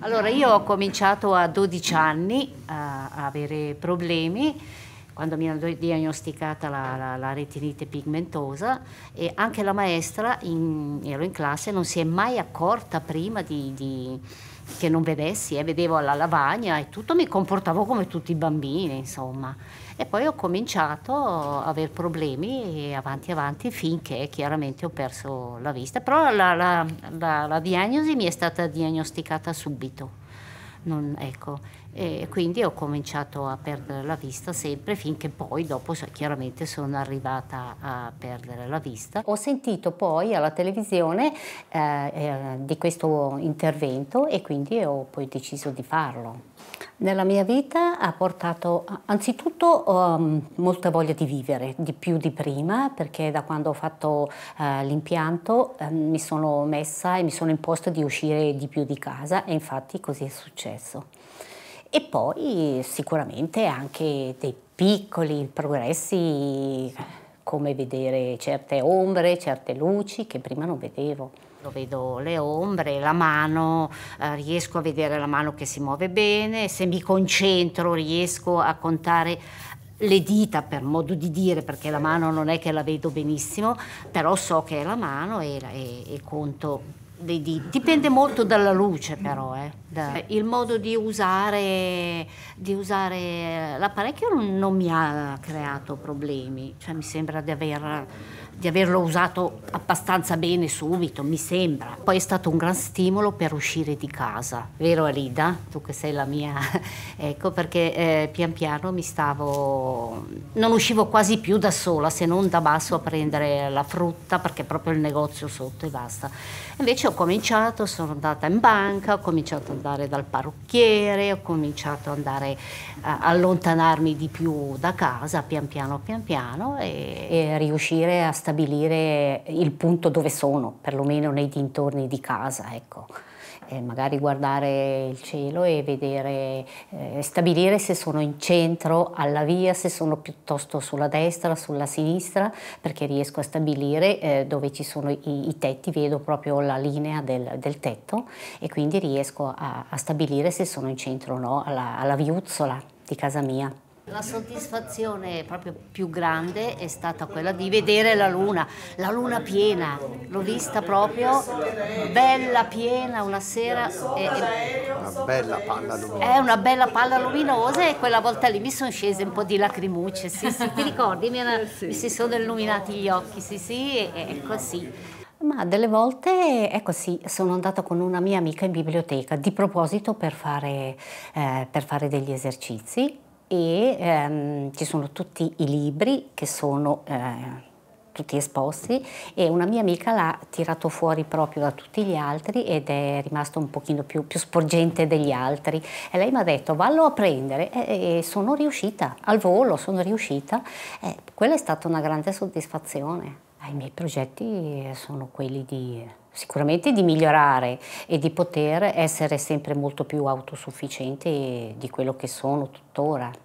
Allora io ho cominciato a 12 anni eh, a avere problemi quando mi hanno diagnosticata la, la, la retinite pigmentosa e anche la maestra, in, ero in classe, non si è mai accorta prima di, di che non vedessi, eh, vedevo alla lavagna e tutto, mi comportavo come tutti i bambini, insomma. E poi ho cominciato a avere problemi e avanti avanti finché chiaramente ho perso la vista. Però la, la, la, la diagnosi mi è stata diagnosticata subito non, ecco, e quindi ho cominciato a perdere la vista sempre finché poi dopo chiaramente sono arrivata a perdere la vista. Ho sentito poi alla televisione eh, eh, di questo intervento e quindi ho poi deciso di farlo. Nella mia vita ha portato anzitutto um, molta voglia di vivere, di più di prima, perché da quando ho fatto uh, l'impianto um, mi sono messa e mi sono imposta di uscire di più di casa e infatti così è successo progresso. E poi sicuramente anche dei piccoli progressi come vedere certe ombre, certe luci che prima non vedevo. Vedo le ombre, la mano, eh, riesco a vedere la mano che si muove bene, se mi concentro riesco a contare le dita per modo di dire, perché la mano non è che la vedo benissimo, però so che è la mano e, e, e conto dei diti. Dipende molto dalla luce però, eh. da, eh, il modo di usare, di usare l'apparecchio non mi ha creato problemi, cioè, mi sembra di aver di averlo usato abbastanza bene subito, mi sembra. Poi è stato un gran stimolo per uscire di casa, vero Alida? Tu che sei la mia... ecco, perché eh, pian piano mi stavo... non uscivo quasi più da sola, se non da basso a prendere la frutta, perché proprio il negozio sotto e basta. Invece ho cominciato, sono andata in banca, ho cominciato ad andare dal parrucchiere, ho cominciato ad andare a allontanarmi di più da casa, pian piano, pian piano, e, e riuscire a stare stabilire il punto dove sono, perlomeno nei dintorni di casa. Ecco. Eh, magari guardare il cielo e vedere, eh, stabilire se sono in centro alla via, se sono piuttosto sulla destra, sulla sinistra, perché riesco a stabilire eh, dove ci sono i, i, tetti, vedo proprio la linea del, del tetto e quindi riesco a, a, stabilire se sono in centro o no alla, alla viuzzola di casa mia. La soddisfazione proprio più grande è stata quella di vedere la luna, la luna piena, l'ho vista proprio bella piena una sera. E, una bella palla luminosa. È una bella palla luminosa e quella volta lì mi sono scese un po' di lacrimucce, sì, sì, ti ricordi? Mi, era, mi, si sono illuminati gli occhi, sì sì, è così. Ma delle volte ecco sì, sono andata con una mia amica in biblioteca di proposito per fare, eh, per fare degli esercizi e ehm, ci sono tutti i libri che sono eh, tutti esposti e una mia amica l'ha tirato fuori proprio da tutti gli altri ed è rimasto un pochino più, più sporgente degli altri e lei mi ha detto vallo a prendere e, e sono riuscita al volo, sono riuscita e quella è stata una grande soddisfazione. I miei progetti sono quelli di sicuramente di migliorare e di poter essere sempre molto più autosufficiente di quello che sono tuttora.